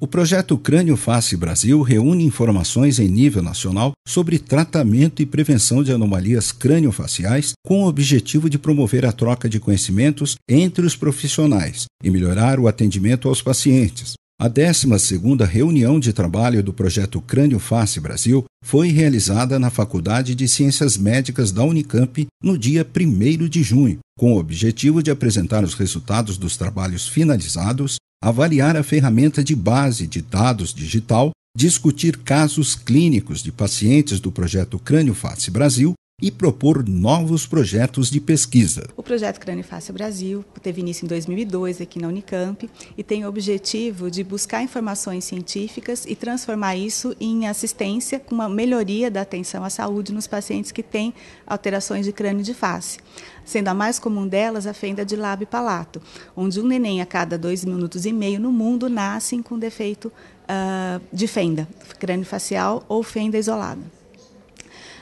O projeto Crânio Face Brasil reúne informações em nível nacional sobre tratamento e prevenção de anomalias crâniofaciais, com o objetivo de promover a troca de conhecimentos entre os profissionais e melhorar o atendimento aos pacientes. A 12ª reunião de trabalho do projeto Crânio Face Brasil foi realizada na Faculdade de Ciências Médicas da Unicamp no dia 1 de junho, com o objetivo de apresentar os resultados dos trabalhos finalizados avaliar a ferramenta de base de dados digital, discutir casos clínicos de pacientes do projeto Crânio Face Brasil e propor novos projetos de pesquisa. O projeto Crânio Fácil Brasil teve início em 2002 aqui na Unicamp e tem o objetivo de buscar informações científicas e transformar isso em assistência com uma melhoria da atenção à saúde nos pacientes que têm alterações de crânio de face, sendo a mais comum delas a fenda de lábio palato, onde um neném a cada dois minutos e meio no mundo nasce com defeito uh, de fenda, crânio facial ou fenda isolada.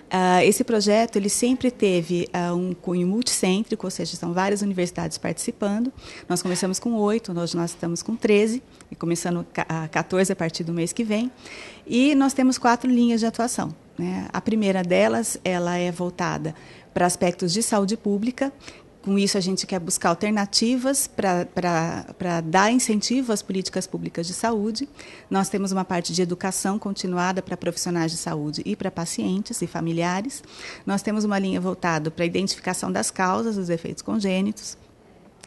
Ah, esse projeto ele sempre teve uh, um cunho multicêntrico, ou seja, são várias universidades participando. Nós começamos com oito, hoje nós estamos com 13, e começando a 14 ah, a partir do mês que vem. E nós temos quatro linhas de atuação. Né? A primeira delas ela é voltada para aspectos de saúde pública, com isso, a gente quer buscar alternativas para dar incentivo às políticas públicas de saúde. Nós temos uma parte de educação continuada para profissionais de saúde e para pacientes e familiares. Nós temos uma linha voltada para a identificação das causas dos efeitos congênitos.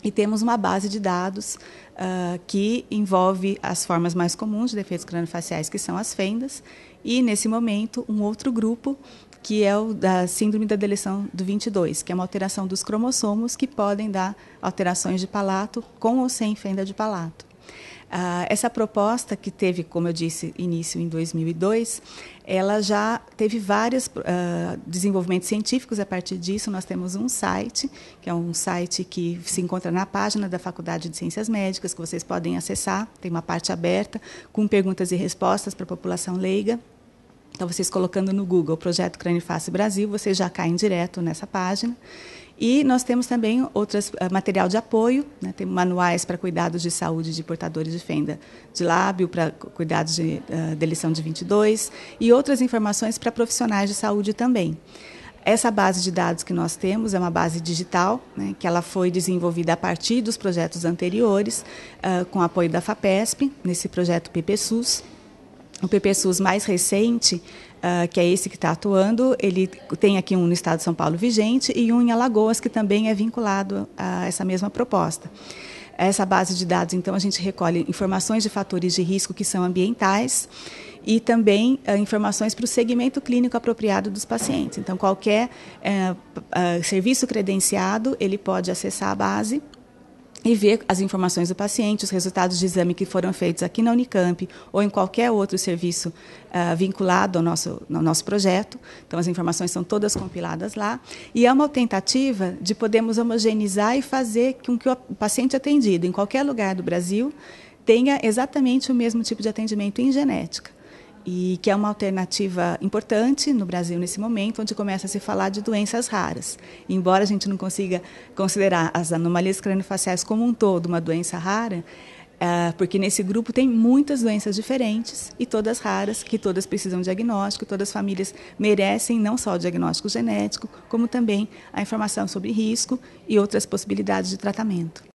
E temos uma base de dados uh, que envolve as formas mais comuns de defeitos craniofaciais, que são as fendas, e, nesse momento, um outro grupo que é o da síndrome da deleção do 22, que é uma alteração dos cromossomos que podem dar alterações de palato com ou sem fenda de palato. Ah, essa proposta que teve, como eu disse, início em 2002, ela já teve vários uh, ah, desenvolvimentos científicos a partir disso. Nós temos um site, que é um site que se encontra na página da Faculdade de Ciências Médicas, que vocês podem acessar, tem uma parte aberta, com perguntas e respostas para a população leiga. Então, vocês colocando no Google Projeto Crânio Face Brasil, vocês já caem direto nessa página. E nós temos também outras ah, material de apoio, né? tem manuais para cuidados de saúde de portadores de fenda de lábio, para cuidados de uh, de 22 e outras informações para profissionais de saúde também. Essa base de dados que nós temos é uma base digital, né, que ela foi desenvolvida a partir dos projetos anteriores, uh, com apoio da FAPESP, nesse projeto PPSUS, o PPSUS mais recente, uh, que é esse que está atuando, ele tem aqui um no estado de São Paulo vigente e um em Alagoas, que também é vinculado a essa mesma proposta. Essa base de dados, então, a gente recolhe informações de fatores de risco que são ambientais e também uh, informações para o segmento clínico apropriado dos pacientes. Então, qualquer uh, uh, serviço credenciado, ele pode acessar a base e ver as informações do paciente, os resultados de exame que foram feitos aqui na Unicamp ou em qualquer outro serviço uh, vinculado ao nosso, ao nosso projeto. Então, as informações são todas compiladas lá. E é uma tentativa de podermos homogeneizar e fazer com que o paciente atendido em qualquer lugar do Brasil tenha exatamente o mesmo tipo de atendimento em genética e que é uma alternativa importante no Brasil nesse momento, onde começa a se falar de doenças raras. Embora a gente não consiga considerar as anomalias craniofaciais como um todo uma doença rara, eh, porque nesse grupo tem muitas doenças diferentes e todas raras, que todas precisam de diagnóstico, todas as famílias merecem não só o diagnóstico genético, como também a informação sobre risco e outras possibilidades de tratamento.